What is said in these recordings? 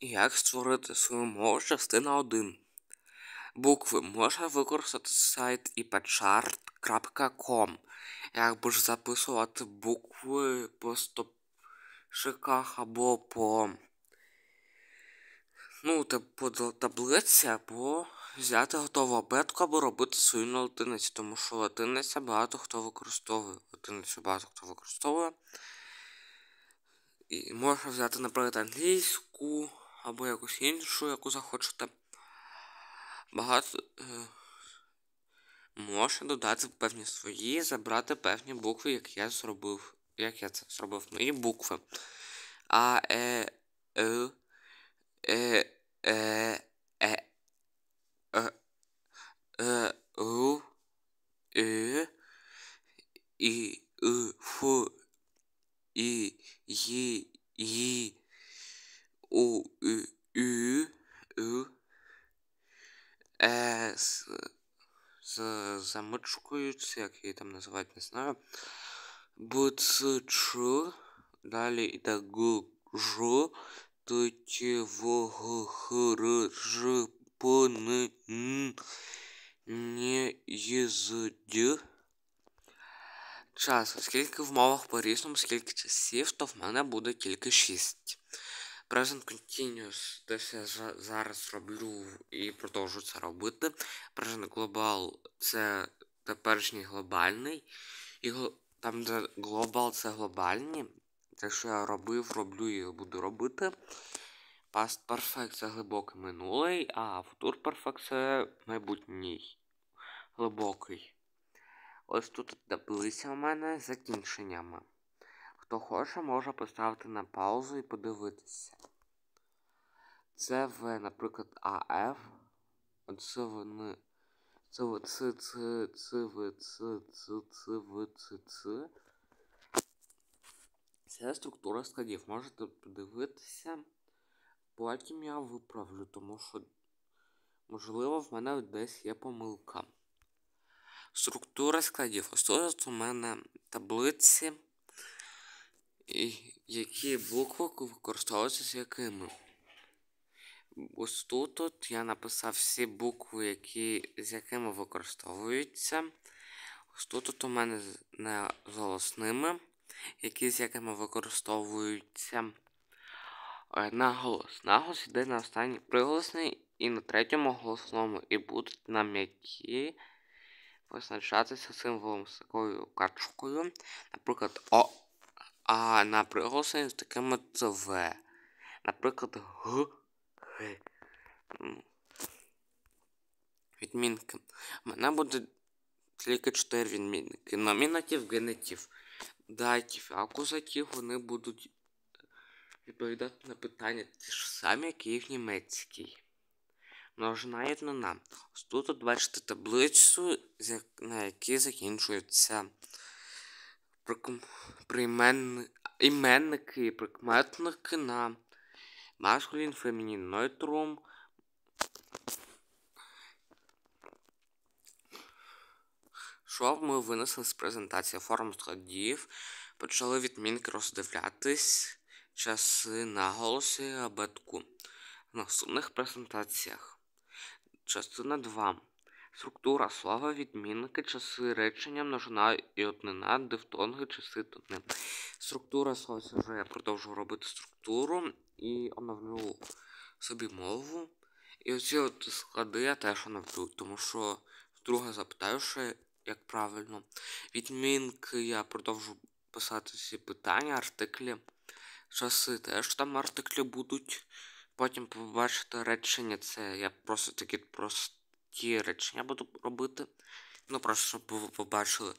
Як створити свою мову частина 1. Букви можна використати сайт ipchart.com. Як будеш записувати букви по стопшиках або по ну, по таблиці, або взяти готову абетку, або робити свою на латиниці, тому що латиниця багато хто використовує. Латиницю багато хто використовує. І можна взяти, наприклад, англійську або якусь іншу, яку захочете. Багато е, можна додати певні свої, забрати певні букви, як я зробив. Як я це зробив? Мої букви. А е. е, е, е, е, е, е, у, е, е, і. U U е, e, з, з замочкою, чи як там називати, не знаю. Буцчу. Далі йде гужу. Тоді вогохрж пон не їздю. Час, оскільки в мовах по-різному, скільки часів, то в мене буде тільки шість. Present Continuous, те, що я зараз роблю і продовжу це робити. Present Global це теперішній глобальний. І там, де Global це глобальні. Те, що я робив, роблю і буду робити. Past Perfect це глибокий минулий, а Future Perfect це майбутній. Глибокий. Ось тут таблиця у мене з закінченнями. Хто хоче, може поставити на паузу і подивитися. Це В, наприклад, АФ. Оце вони. Це В, Ц, Ц, Ц, В, Ц, Ц, Ц, В, Ц, Ц. Це структура складів. Можете подивитися. Потім я виправлю, тому що, можливо, в мене десь є помилка. Структура складів. Ось тут у мене таблиці які букви використовуються з якими? Ось тут от я написав всі букви, які, з якими використовуються. Ось тут от у мене не голосними, які з якими використовуються. Е, наголос. Наголос йде на останній приголосний і на третьому голосному, і будуть на м'які визначатися символом з такою карточкою. Наприклад, О. А на приголошення з такими це В. Наприклад, Г. Г. Відмінки. У мене буде тільки 4 відмінки. Номінатів, генетів, датів, акузатів вони будуть відповідати на питання ті ж самі, як і в німецькій. Множина єднина. Ось тут бачите таблицю, на якій закінчується приймен... іменники, прикметники на маскулін, фемінін, нойтрум. Що ми винесли з презентації форм складів, почали відмінки роздивлятись часи наголоси абетку в наступних презентаціях. Частина 2. Структура слова, відмінники, часи речення, множина і однина, дифтонги, часи тотни. Структура слова це вже я продовжу робити структуру і оновлю собі мову. І оці от склади я теж оновлю, тому що вдруге запитаю ще, як правильно. Відмінки я продовжу писати всі питання, артиклі. Часи теж там артиклі будуть. Потім побачите речення, це я просто такі просто такі речі. Я буду робити. Ну, просто щоб ви побачили.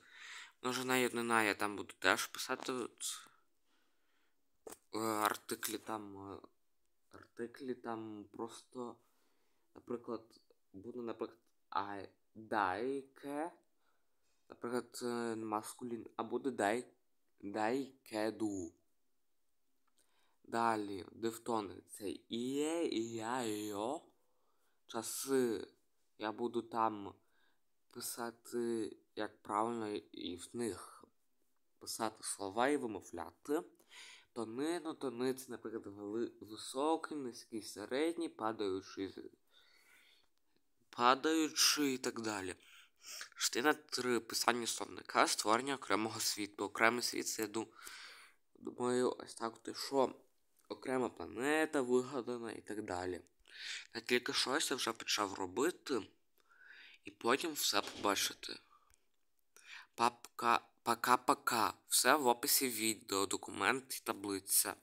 Множина і однина я там буду теж писати е, артиклі там. Е, артиклі там просто, наприклад, буде, наприклад, I дайке. Наприклад, е, маскулін. А буде дай. Дайкеду. Далі дифтонги це іє, і я, і йо. Часи я буду там писати, як правильно і в них писати слова і вимовляти. Тони Тонину, тониці, наприклад, високий, низький, середній, падаючий, падаючий і так далі. Штина 3. Писання словника, створення окремого світу. Окремий світ це я думаю, ось так, що окрема планета вигадана і так далі. Та тільки щось я вже почав робити, і потім все побачити. Папка, пока-пока. Все в описі відео, документ і таблиця.